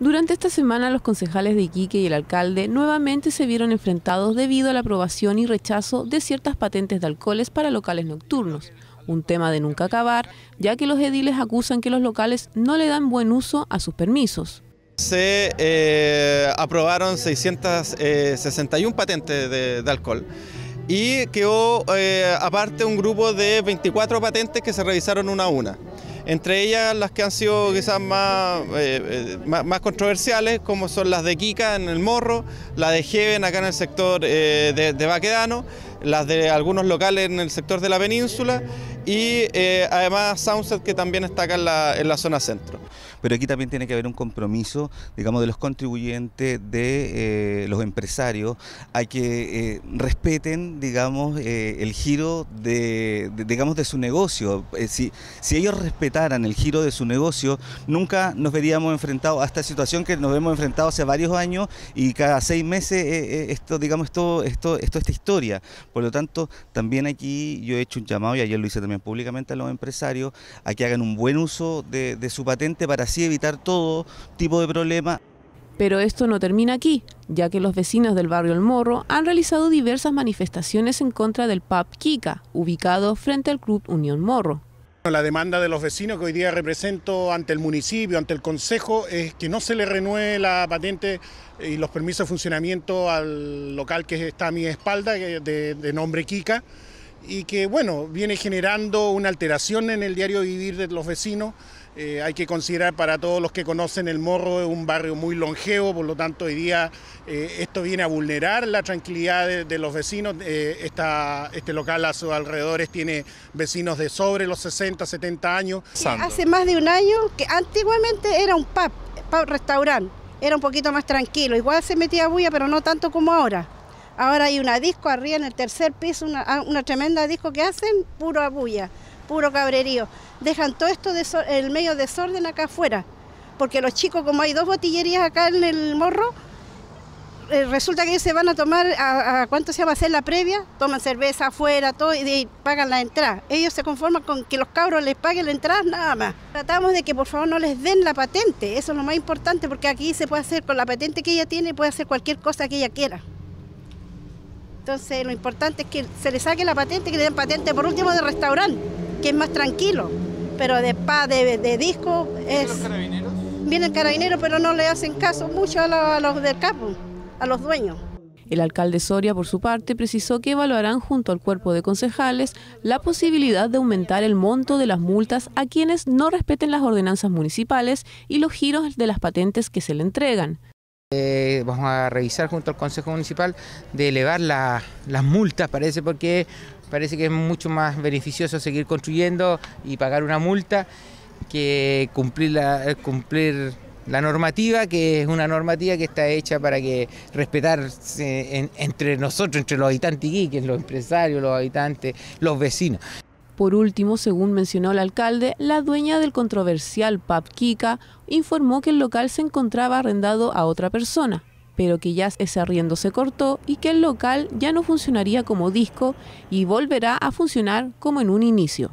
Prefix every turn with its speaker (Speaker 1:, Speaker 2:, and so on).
Speaker 1: Durante esta semana los concejales de Iquique y el alcalde nuevamente se vieron enfrentados debido a la aprobación y rechazo de ciertas patentes de alcoholes para locales nocturnos, un tema de nunca acabar, ya que los ediles acusan que los locales no le dan buen uso a sus permisos.
Speaker 2: Se eh, aprobaron 661 eh, patentes de, alcohol y quedó eh, aparte un grupo de 24 patentes que se revisaron una a una. Entre ellas las que han sido quizás eh, eh, más, más, controversiales, como son las de Kika en el Morro, la de Jeven acá en el sector eh, de, Baquedano, las de algunos locales en el sector de la península y además Soundset que también
Speaker 3: está acá en la, zona centro. Pero aquí también tiene que haber un compromiso, digamos, de los contribuyentes, de los empresarios, a que respeten, digamos, el giro de, digamos, de su negocio. si, si ellos respetan en el giro de su negocio, nunca nos veríamos enfrentados a esta situación que nos hemos enfrentado hace varios años y cada seis meses eh, eh, esto, digamos, esto, esto, esto, esta historia. Por lo tanto, también aquí yo he hecho un llamado, y ayer lo hice también públicamente a los empresarios, a que hagan un buen uso de, de su patente para así evitar
Speaker 1: todo tipo de problema. Pero esto no termina aquí, ya que los vecinos del barrio El Morro han realizado diversas manifestaciones en contra del pub Kika, ubicado frente al
Speaker 4: Club Unión Morro. La demanda de los vecinos que hoy día represento ante el municipio, ante el consejo, es que no se le renueve la patente y los permisos de funcionamiento al local que está a mi espalda, de, nombre Kika, y que, bueno, viene generando una alteración en el diario vivir de los vecinos eh, hay que considerar para todos los que conocen el Morro, es un barrio muy longevo, por lo tanto hoy día eh, esto viene a vulnerar la tranquilidad de, los vecinos. Eh, este local a sus alrededores tiene vecinos de sobre los 60, 70 años. Hace
Speaker 5: más de un año que antiguamente era un pub, restaurante, era un poquito más tranquilo, igual se metía bulla, pero no tanto como ahora. Ahora hay una disco arriba en el tercer piso, una, ah, tremenda disco que hacen, puro bulla puro cabrerío. Dejan todo esto el medio desorden acá afuera, porque los chicos, como hay dos botillerías acá en el morro, eh, resulta que ellos se van a tomar, a, cuánto se va a hacer la previa, toman cerveza afuera, todo, y, pagan la entrada. Ellos se conforman con que los cabros les paguen la entrada, nada más. Tratamos de que por favor no les den la patente, eso es lo más importante, porque aquí se puede hacer, con la patente que ella tiene, puede hacer cualquier cosa que ella quiera. Entonces lo importante es que se le saque la patente, que le den patente por último de restaurante que es más tranquilo, pero de pa, de, disco es... viene carabineros? Vienen carabineros, pero no le hacen caso mucho a, los del capo, a los dueños.
Speaker 1: El alcalde Soria, por su parte, precisó que evaluarán junto al cuerpo de concejales la posibilidad de aumentar el monto de las multas a quienes no respeten las ordenanzas municipales y los giros de las patentes que se le entregan.
Speaker 6: Eh, vamos a revisar junto al Consejo Municipal de elevar las multas, parece, porque parece que es mucho más beneficioso seguir construyendo y pagar una multa que cumplir la, eh, normativa, que es una normativa que está hecha para que respetar entre nosotros, entre los habitantes y los empresarios, los habitantes, los vecinos.
Speaker 1: Por último, según mencionó el alcalde, la dueña del controversial pub Kika informó que el local se encontraba arrendado a otra persona, pero que ya ese arriendo se cortó y que el local ya no funcionaría como disco y volverá a funcionar como en un inicio.